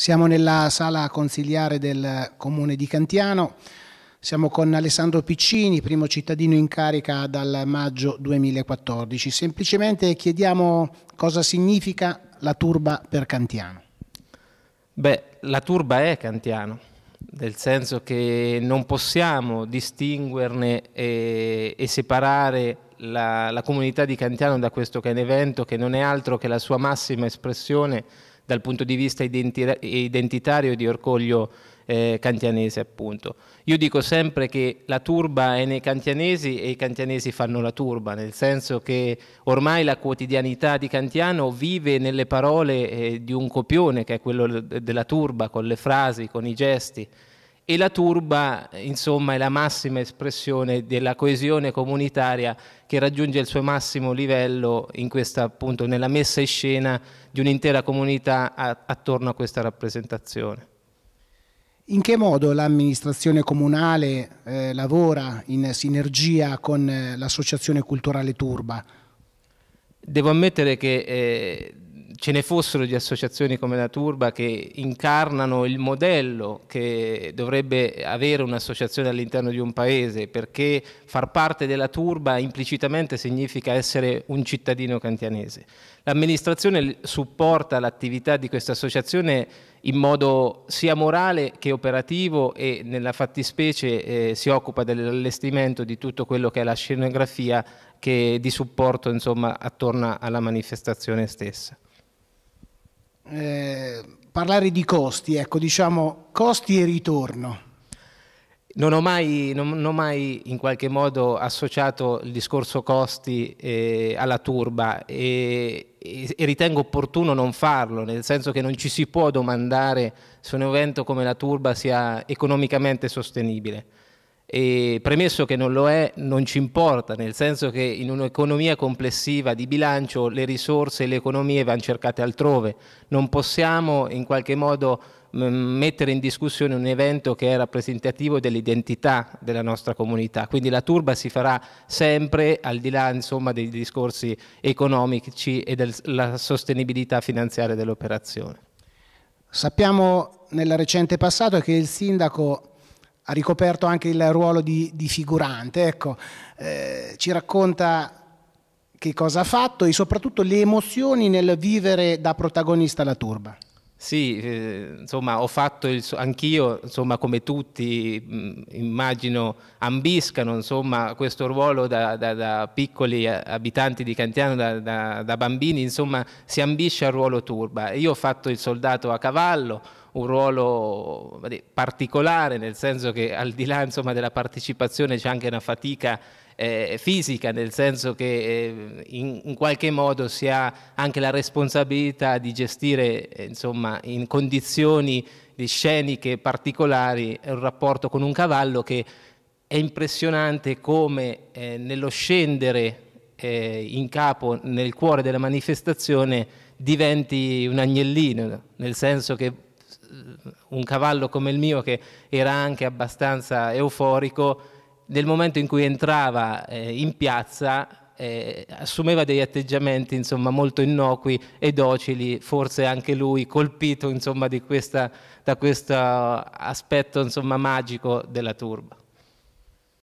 Siamo nella sala consiliare del comune di Cantiano, siamo con Alessandro Piccini, primo cittadino in carica dal maggio 2014. Semplicemente chiediamo cosa significa la turba per Cantiano. Beh, la turba è Cantiano nel senso che non possiamo distinguerne e, eh, e separare la, la, comunità di Cantiano da questo Canevento che non è altro che la sua massima espressione dal punto di vista identitario e di orgoglio eh, kantianese appunto. Io dico sempre che la turba è nei cantianesi e i cantianesi fanno la turba, nel senso che ormai la quotidianità di Cantiano vive nelle parole eh, di un copione che è quello della turba, con le frasi, con i gesti e la turba insomma è la massima espressione della coesione comunitaria che raggiunge il suo massimo livello in questa, appunto, nella messa in scena di un'intera comunità a, attorno a questa rappresentazione. In che modo l'amministrazione comunale eh, lavora in sinergia con eh, l'associazione culturale Turba? Devo ammettere che eh, ce ne fossero di associazioni come la Turba che incarnano il modello che dovrebbe avere un'associazione all'interno di un paese, perché far parte della Turba implicitamente significa essere un cittadino cantianese. L'amministrazione supporta l'attività di questa associazione in modo sia morale che operativo e nella fattispecie eh, si occupa dell'allestimento di tutto quello che è la scenografia che di supporto insomma, attorno alla manifestazione stessa. Eh, parlare di costi, ecco, diciamo costi e ritorno. Non ho, mai, non, non ho, mai, in qualche modo associato il discorso costi eh, alla turba e, e, e, ritengo opportuno non farlo, nel senso che non ci si può domandare se un evento come la turba sia economicamente sostenibile. E premesso che non lo è, non ci importa, nel senso che in un'economia complessiva di bilancio le risorse e le economie vanno cercate altrove. Non possiamo in qualche modo mettere in discussione un evento che è rappresentativo dell'identità della nostra comunità. Quindi la turba si farà sempre al di là insomma, dei discorsi economici e della sostenibilità finanziaria dell'operazione. Sappiamo nel recente passato che il sindaco ha ricoperto anche il ruolo di, di figurante, ecco, eh, ci racconta che cosa ha fatto e soprattutto le emozioni nel vivere da protagonista la turba. Sì, eh, insomma, ho fatto il, anch'io, insomma, come tutti, mh, mm, immagino, ambiscano insomma, questo ruolo da, da, da, piccoli eh, abitanti di Cantiano, da, da, bambini, insomma, si ambisce al ruolo turba. Io ho fatto il soldato a cavallo, un ruolo particolare, nel senso che al di là insomma, della partecipazione c'è anche una fatica eh, fisica, nel senso che eh, in, in, qualche modo si ha anche la responsabilità di gestire eh, insomma, in condizioni sceniche particolari un rapporto con un cavallo che è impressionante come eh, nello scendere eh, in capo nel cuore della manifestazione diventi un agnellino, nel senso che eh, un cavallo come il mio che era anche abbastanza euforico, nel momento in cui entrava eh, in piazza eh, assumeva degli atteggiamenti insomma, molto innocui e docili, forse anche lui colpito insomma, questa, da questo aspetto insomma, magico della turba.